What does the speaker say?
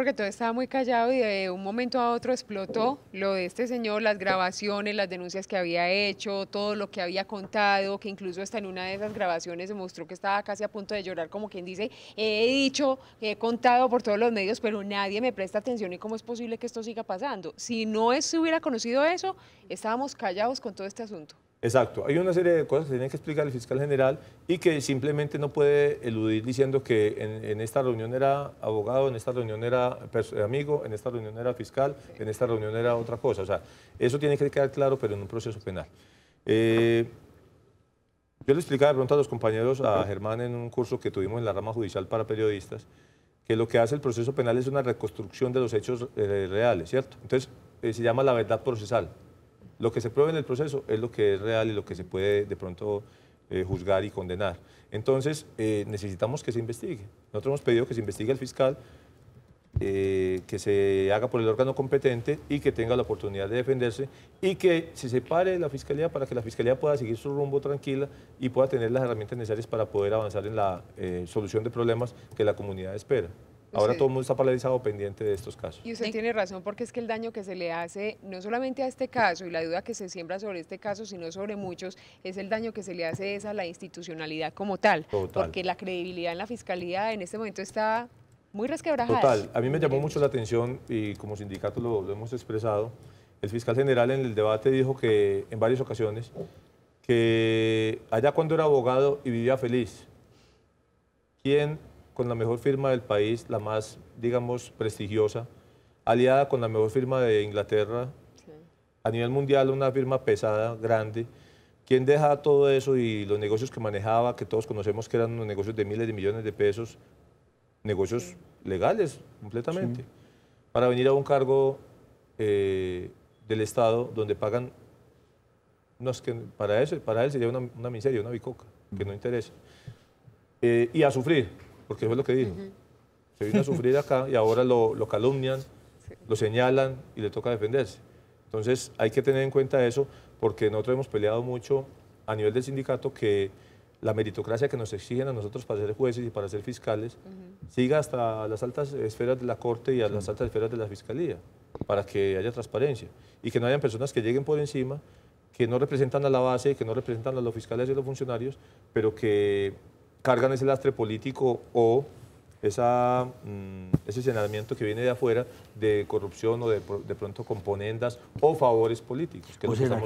Porque todo estaba muy callado y de un momento a otro explotó lo de este señor, las grabaciones, las denuncias que había hecho, todo lo que había contado, que incluso hasta en una de esas grabaciones se mostró que estaba casi a punto de llorar, como quien dice, he dicho, he contado por todos los medios, pero nadie me presta atención y cómo es posible que esto siga pasando. Si no se hubiera conocido eso, estábamos callados con todo este asunto. Exacto. Hay una serie de cosas que tiene que explicar el fiscal general y que simplemente no puede eludir diciendo que en, esta reunión era abogado, en esta reunión era amigo, en esta reunión era fiscal, en esta reunión era otra cosa. O sea, eso tiene que quedar claro, pero en un proceso penal. Eh, yo le explicaba de pronto a los compañeros, a Germán, en un curso que tuvimos en la rama judicial para periodistas, que lo que hace el proceso penal es una reconstrucción de los hechos eh, reales, ¿cierto? Entonces, eh, se llama la verdad procesal. Lo que se pruebe en el proceso es lo que es real y lo que se puede de pronto eh, juzgar y condenar. Entonces, eh, necesitamos que se investigue. Nosotros hemos pedido que se investigue el fiscal, eh, que se haga por el órgano competente y que tenga la oportunidad de defenderse y que se separe la fiscalía para que la fiscalía pueda seguir su rumbo tranquila y pueda tener las herramientas necesarias para poder avanzar en la solución de problemas que la comunidad espera. Ahora todo el mundo está paralizado pendiente de estos casos. Y usted tiene razón, porque es que el daño que se le hace, no solamente a este caso y la duda que se siembra sobre este caso, sino sobre muchos, es el daño que se le hace a la institucionalidad como tal. Porque la credibilidad en la fiscalía en este momento está muy resquebrajada. Total. A mí me llamó mucho la atención y como sindicato lo, lo hemos expresado. El fiscal general en el debate dijo que en varias ocasiones que allá cuando era abogado y vivía feliz, ¿quién con la mejor firma del país, la más, digamos, prestigiosa, aliada con la mejor firma de Inglaterra, a nivel mundial una firma pesada, grande. quien deja todo eso y los negocios que manejaba, que todos conocemos que eran unos negocios de miles de millones de pesos, negocios legales completamente, para venir a un cargo eh, del Estado donde pagan, no es que para, eso, para él sería una, miseria, una bicoca, que no mm. interesa, eh, y a sufrir porque fue lo que dijo. Se vino a sufrir acá y ahora lo, calumnian, lo señalan y le toca defenderse. Entonces hay que tener en cuenta eso porque nosotros hemos peleado mucho a nivel del sindicato que la meritocracia que nos exigen a nosotros para ser jueces y para ser fiscales siga hasta las altas esferas de la Corte y a las altas esferas de la Fiscalía para que haya transparencia y que no hayan personas que lleguen por encima que no representan a la base, que no representan a los fiscales y a los funcionarios, pero que cargan ese lastre político o mm, ese señalamiento que viene de afuera de corrupción o de, pronto componendas o favores políticos. Que estamos viendo.